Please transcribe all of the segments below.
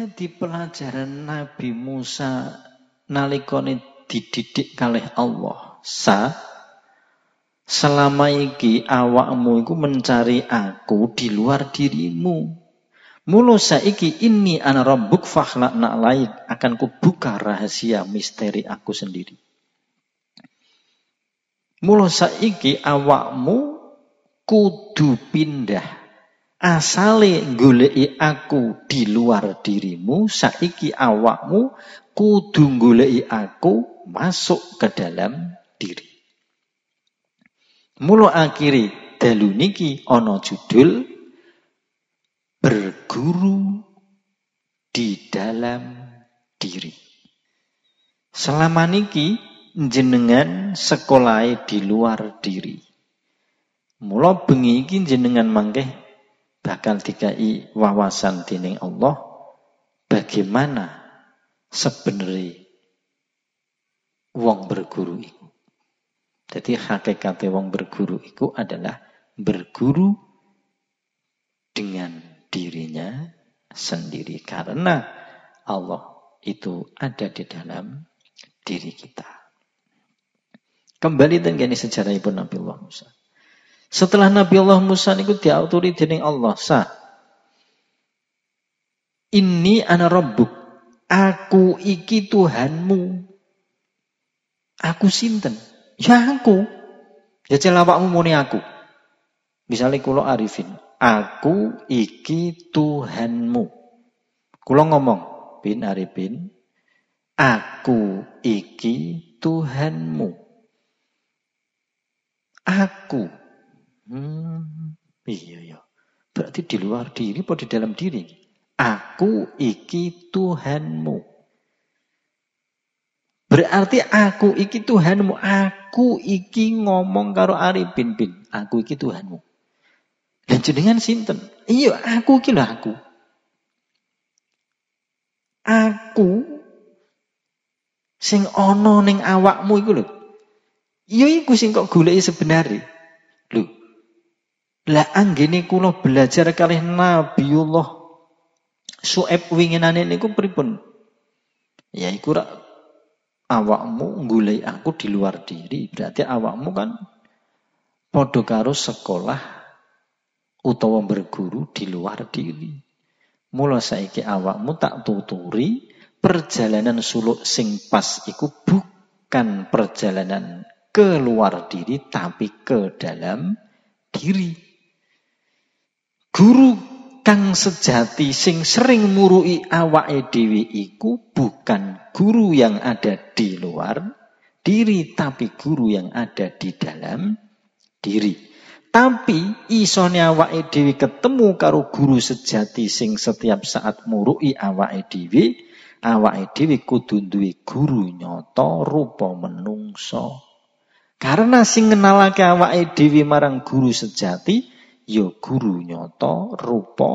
jadi pelajaran Nabi Musa nalikone dididik kalih Allah sa selama ini awakmu iku mencari aku di luar dirimu mulu saiki ini ana rabbuk nak lain akan kubuka rahasia misteri aku sendiri mulu saiki awakmu kudu pindah Asale goleki aku di luar dirimu, saiki awakmu kudu goleki aku masuk ke dalam diri. mulu akhiri dalu niki ana judul berguru di dalam diri. Selama niki jenengan sekolah di luar diri. Mula bengi iki jenengan mangkeh bakal dikai wawasan dining Allah bagaimana sebenarnya wong berguru itu. Jadi hakikat wong berguru itu adalah berguru dengan dirinya sendiri karena Allah itu ada di dalam diri kita. Kembali dengan sejarah ibu Nabi Allah Musa. Setelah Nabi Allah Musa niku diauturi dening Allah sa. Ini ana rabbuk. Aku iki Tuhanmu. Aku sinten? Ya aku. Ya celawakmu muni aku. Misalnya kulo arifin. Aku iki Tuhanmu. Kulo ngomong. Bin Arifin. Aku iki Tuhanmu. Aku Hmm, iya ya. Berarti di luar diri atau di dalam diri? Aku iki Tuhanmu. Berarti aku iki Tuhanmu. Aku iki ngomong karo Ari bin Aku iki Tuhanmu. Dan jenengan sinten? Iya, aku iki lah aku. Aku sing ono ning awakmu iku lho. Iya iku sing kok goleki sebenarnya. Lho, lah anggene kula belajar kalih Nabiullah Su'aib winginane niku pripun? Ya iku rak awakmu ngulai aku di luar diri. Berarti awakmu kan padha karo sekolah utawa berguru di luar diri. Mula saiki awakmu tak tuturi perjalanan suluk sing pas iku bukan perjalanan keluar diri tapi ke dalam diri. Guru kang sejati sing sering murui awake dhewe iku bukan guru yang ada di luar diri tapi guru yang ada di dalam diri. Tapi isone awake dhewe ketemu karo guru sejati sing setiap saat murui awake dhewe, awake dhewe kudu duwe guru nyata rupa menungso. Karena sing ngenalake awake dhewe marang guru sejati ya guru nyata rupa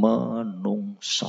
menungso